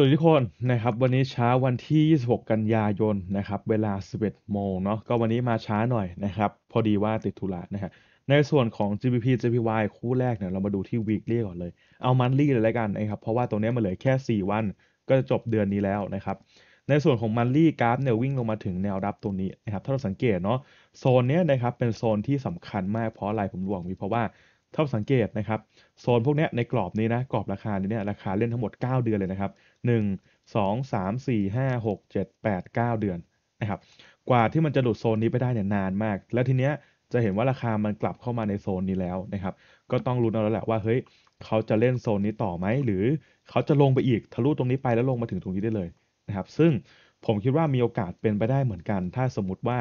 สวัสดีทุกคนนะครับวันนี้เช้าวันที่ 26 กันยายนนะครับเวลา 11โมงเนาะก็วันนี้มาช้าหน่อยนะครับพอดีว่าติดธุระนะฮะในส่วนของ GBP JPY คู่แรกเนี่ยเรามาดูที่ weekly ก่อนเลย เอา monthly เลยแล้วกันนะครับเพราะว่าตรงนี้มันเหลือแค่ 4 วันก็จะจบเดือนนี้แล้วนะครับในส่วนของ monthly กราฟเนี่ยวิ่งลงมาถึงแนวรับตรงนี้นะครับถ้าเราสังเกตเนาะโซนเนี้ยนะครับเป็นโซนที่สำคัญมากเพราะอะไรผมบอกวิเพราะว่าถ้าสังเกตนะครับโซนพวกนี้ในกรอบนี้นะกรอบราคาเนี่ยราคาเล่นทั้งหมด 9 เดือนเลยนะครับ 1 2 3 4 5 6 7 8 9 เดือนนะครับ กว่าที่มันจะหลุดโซนนี้ไปได้เนี่ยนานมาก แล้วทีเนี้ยจะเห็นว่าราคามันกลับเข้ามาในโซนนี้แล้วนะครับ ก็ต้องรู้นเอาแล้วแหละว่า เฮ้ย เขาจะเล่นโซนนี้ต่อไหม หรือเขาจะลงไปอีกทะลุตรงนี้ไปแล้วลงมาถึงตรงนี้ได้เลยนะครับ ซึ่งผมคิดว่ามีโอกาสเป็นไปได้เหมือนกัน ถ้าสมมติว่า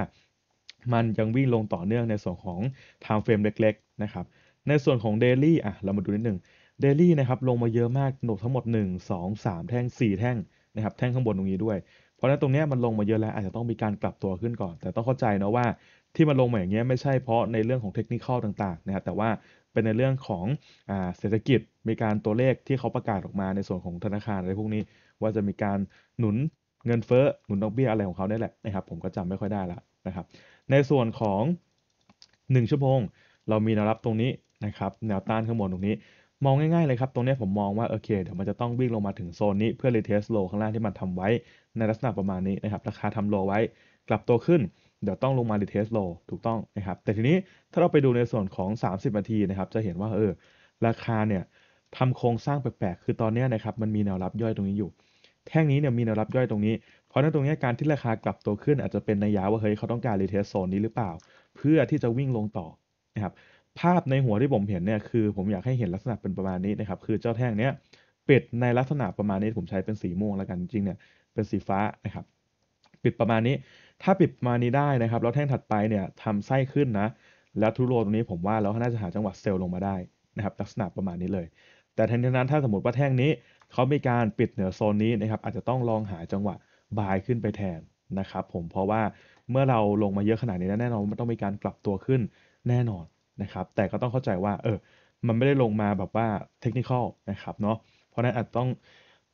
มันยังวิ่งลงต่อเนื่องในส่วนของ time frame เล็กๆนะครับในส่วนของ Daily อ่ะเรามาดูนิดหนึ่ง Daily นะครับลงมาเยอะมากหนกทั้งหมด 1 2 3แท่ง 4 แท่งนะครับแท่งข้างบนตรงนี้ด้วย เพราะนั้นตรงนี้มันลงมาเยอะแล้ว อาจจะต้องมีการกลับตัวขึ้นก่อน แต่ต้องเข้าใจนะว่าที่มันลงมาอย่างเงี้ยไม่ใช่เพราะในเรื่องของเทคนิคต่างๆนะครับแต่ว่าเป็นในเรื่องของเศรษฐกิจมีการตัวเลขที่เขาประกาศออกมา ในส่วนของธนาคารอะไรพวกนี้ว่าจะมีการหนุนเงินเฟ้อหนุนดอกเบี้ยอะไรของเขาได้แหละนะครับผมก็จำไม่ค่อยได้ละนะครับในส่วนของ1ชั่วโมงเรามีแนวรับตรงนี้นะครับแนวต้านข้างบนตรงนี้ มองง่าย ๆเลยครับตรงนี้ผมมองว่าโอเคเดี๋ยวมันจะต้องวิ่งลงมาถึงโซนนี้เพื่อรีเทสโลข้างล่างที่มันทำไว้ในลักษณะประมาณนี้นะครับ ราคาทำโลไว้ กลับตัวขึ้น เดี๋ยวต้องลงมารีเทสโลถูกต้องนะครับ แต่ทีนี้ถ้าเราไปดูในส่วนของ 30นาทีนะครับ จะเห็นว่าเออราคาเนี่ยทำโครงสร้างแปลกๆ คือตอนนี้นะครับมันมีแนวรับย่อยตรงนี้อยู่ แท่งนี้เนี่ยมีแนวรับย่อยตรงนี้เพราะนั้นตรงนี้การที่ราคากลับตัวขึ้น อาจจะเป็นในยาวว่าเฮ้ยเขาต้องการรีเทสโซนนี้หรือเปล่า เพื่อที่จะวิ่งลงต่อนะครับภาพในหัวที่ผมเห็นเนี่ยคือผมอยากให้เห็นลักษณะเป็นประมาณนี้นะครับคือเจ้าแท่งเนี้ยปิดในลักษณะประมาณนี้ผมใช้เป็นสีม่วงแล้วกันจริงเนี่ยเป็นสีฟ้านะครับปิดประมาณนี้ ถ้าปิดประมาณนี้ได้นะครับแล้วแท่งถัดไปเนี่ยทำไส้ขึ้นนะแล้วทุโรตรงนี้ผมว่าเราน่าจะหาจังหวะเซลล์ลงมาได้นะครับ ลักษณะประมาณนี้เลย แต่ทั้งนนั้นถ้าสมมติว่าแท่งนี้เขามีการปิดเหนือโซนนี้นะครับอาจจะต้องลองหาจังหวะบายขึ้นไปแทนนะครับผมเพราะว่าเมื่อเราลงมาเยอะขนาดนี้แน่นอนมันต้องมีการกลับตัวขึ้นแน่นอนนะครับแต่ก็ต้องเข้าใจว่าเออมันไม่ได้ลงมาแบบว่าเทคนิคนะครับเนาะเพราะนั้นอาจต้อง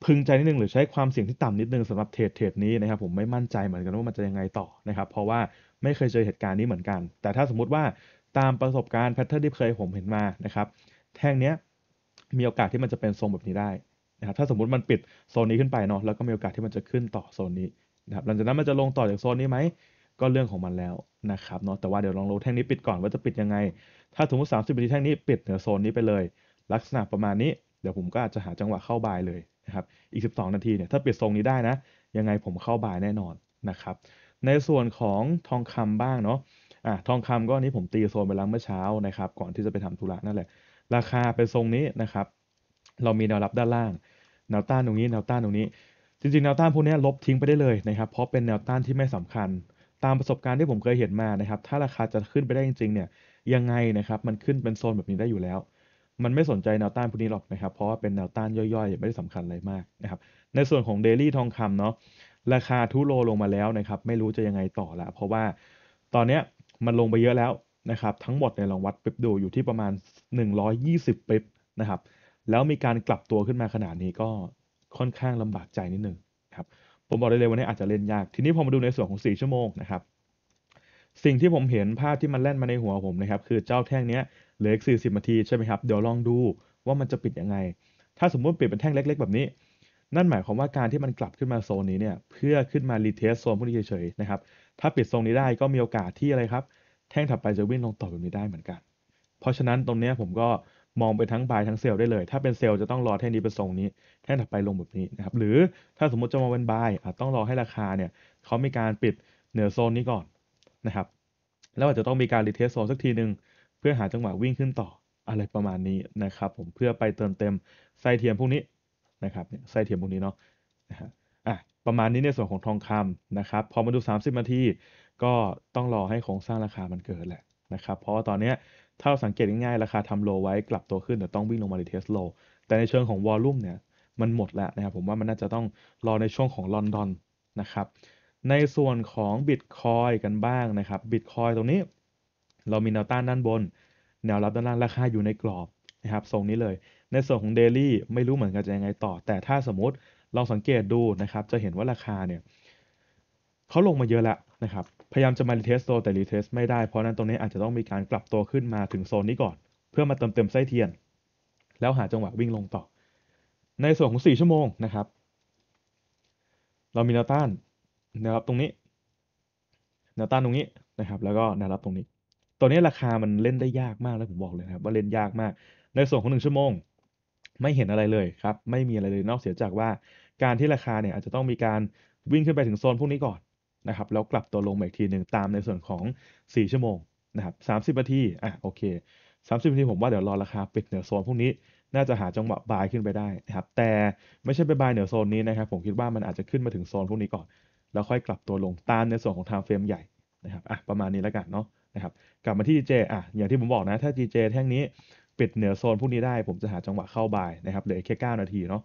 พึงใจนิดนึง หรือใช้ความเสี่ยงที่ต่ำนิดนึงสำหรับเทรดเทรดนี้นะครับผมไม่มั่นใจเหมือนกันว่ามันจะยังไงต่อนะครับเพราะว่าไม่เคยเจอเหตุการณ์นี้เหมือนกัน แต่ถ้าสมมุติว่าตามประสบการณ์แพทเทิร์นที่เคยผมเห็นมานะครับแท่งเนี้ยมีโอกาสที่มันจะเป็นทรงแบบนี้ได้นะครับถ้าสมมติมันปิดโซนนี้ขึ้นไปเนาะแล้วก็มีโอกาสที่มันจะขึ้นต่อโซนนี้นะครับหลังจากนั้นมันจะลงต่อจากโซนนี้ไหมก็เรื่องของมันแล้วนะครับเนาะแต่ว่าเดี๋ยวลองโลแท่งนี้ปิดก่อน ว่าจะปิดยังไง ถ้าสมมติสามสิบนาทีแท่งนี้ปิดเหนือโซนนี้ไปเลย ลักษณะประมาณนี้ เดี๋ยวผมก็อาจจะหาจังหวะเข้าบายเลยนะครับอีก 12นาทีเนี่ยถ้าปิดทรงนี้ได้นะยังไงผมเข้าบายแน่นอนนะครับ ในส่วนของทองคำบ้างเนาะอ่ะทองคำก็นี้ผมตีโซนไปแล้วเมื่อเช้านะครับก่อนที่จะไปทำธุระนั่นแหละ ราคาเป็นทรงนี้นะครับ เรามีแนวรับด้านล่างแนวต้านตรงนี้แนวต้านตรงนี้จริงๆแนวต้านพวกนี้ลบทิ้งไปได้เลยนะครับ เพราะเป็นแนวต้านที่ไม่สำคัญตามประสบการณ์ที่ผมเคยเห็นมานะครับ ถ้าราคาจะขึ้นไปได้จริง ๆ เนี่ย ยังไงนะครับ มันขึ้นเป็นโซนแบบนี้ได้อยู่แล้ว มันไม่สนใจแนวต้านพวกนี้หรอกนะครับ เพราะว่าเป็นแนวต้านย่อยๆ ไม่ได้สำคัญอะไรมากนะครับ ในส่วนของเดลี่ทองคำเนาะ ราคาทุโรลงมาแล้วนะครับ ไม่รู้จะยังไงต่อละเพราะว่าตอนเนี้ยมันลงไปเยอะแล้วนะครับ ทั้งหมดในลองวัดปิบดูอยู่ที่ประมาณ 120ปิบนะครับ แล้วมีการกลับตัวขึ้นมาขนาดนี้ก็ค่อนข้างลำบากใจนิดนึงครับผมบอกได้เลยวันนี้อาจจะเล่นยาก ทีนี้พอมาดูในส่วนของ 4 ชั่วโมงนะครับ สิ่งที่ผมเห็นภาพที่มันแล่นมาในหัวผมนะครับคือเจ้าแท่งนี้เหลืออีก40นาทีใช่ไหมครับเดี๋ยวลองดูว่ามันจะปิดยังไง ถ้าสมมติปิดเป็นแท่งเล็ก ๆแบบนี้ นั่นหมายความว่าการที่มันกลับขึ้นมาโซนนี้เนี่ยเพื่อขึ้นมารีเทสโซนพวกนี้เฉยๆนะครับถ้าปิดโซนนี้ได้ก็มีโอกาสที่อะไรครับแท่งถัดไปจะวิ่งลงต่อแบบนี้ได้เหมือนกัน เพราะฉะนั้นตรงนี้ผมก็มองไปทั้งบายทั้งเซลล์ได้เลย ถ้าเป็นเซลล์จะต้องรอแท่นนี้เป็นทรงนี้ แท่นถัดไปลงแบบนี้นะครับ หรือถ้าสมมติจะมองเป็นบายต้องรอให้ราคาเนี่ยเขามีการปิดเหนือโซนนี้ก่อนนะครับ แล้วอาจจะต้องมีการรีเทสโซนสักทีหนึ่งเพื่อหาจังหวะวิ่งขึ้นต่ออะไรประมาณนี้นะครับ ผม เพื่อไปเติมเต็มไส้เทียมพวกนี้นะครับไส้เทียมพวกนี้เนาะนะฮะอ่ะประมาณนี้ในส่วนของทองคำนะครับ พอมาดู 30นาที ก็ต้องรอให้โครงสร้างราคามันเกิดแหละนะครับ เพราะว่าตอนนี้ถ้าเราสังเกตง่ายๆราคาทำโลไว้กลับตัวขึ้นแต่ต้องวิ่งลงมาดีเทสโล แต่ในเชิงของวอลลุ่มเนี่ยมันหมดแล้วนะครับผมว่ามันน่าจะต้องรอในช่วงของลอนดอนนะครับ ในส่วนของบิตคอยกันบ้างนะครับบิตคอยตรงนี้ เรามีแนวต้านด้านบน แนวรับด้านล่างราคาอยู่ในกรอบนะครับทรงนี้เลย ในส่วนของเดลี่ไม่รู้เหมือนกันจะยังไงต่อ แต่ถ้าสมมติลองสังเกตดูนะครับจะเห็นว่าราคาเนี่ยเขาลงมาเยอะละนะครับพยายามจะมารีเทสโซแต่รีเทสไม่ได้เพราะนั้นตรงนี้อาจจะต้องมีการกลับตัวขึ้นมาถึงโซนนี้ก่อน เพื่อมาเติมเต็มไส้เทียน แล้วหาจังหวะวิ่งลงต่อ ในส่วนของ4ชั่วโมงนะครับ เรามีแนวต้านแนวรับตรงนี้แนวต้านตรงนี้นะครับ แล้วก็แนวรับตรงนี้ตัวนี้ราคามันเล่นได้ยากมากแล้วผมบอกเลยครับ ว่าเล่นยากมาก ในส่วนของ1ชั่วโมงไม่เห็นอะไรเลยครับ ไม่มีอะไรเลยนอกเสียจากว่า การที่ราคาเนี่ยอาจจะต้องมีการวิ่งขึ้นไปถึงโซนพวกนี้ก่อนนะครับแล้วกลับตัวลงมาอีกทีหนึ่งตามในส่วนของ 4 ชั่วโมงนะครับสามสิบนาทีอ่ะโอเคสามสิบนาทีผมว่าเดี๋ยวรอราคาปิดเหนือโซนพวกนี้ น่าจะหาจังหวะบายขึ้นไปได้นะครับแต่ไม่ใช่ไปบายเหนือโซนนี้นะครับผมคิดว่ามันอาจจะขึ้นมาถึงโซนพวกนี้ก่อน แล้วค่อยกลับตัวลงตามในส่วนของไทม์เฟรมใหญ่นะครับอ่ะประมาณนี้แล้วกันเนาะนะครับกลับมาที่ GJ อ่ะอย่างที่ผมบอกนะถ้า GJ แท่งนี้ปิดเหนือโซนพวกนี้ได้ ผมจะหาจังหวะเข้าบายนะครับเหลือแค่9นาทีเนาะ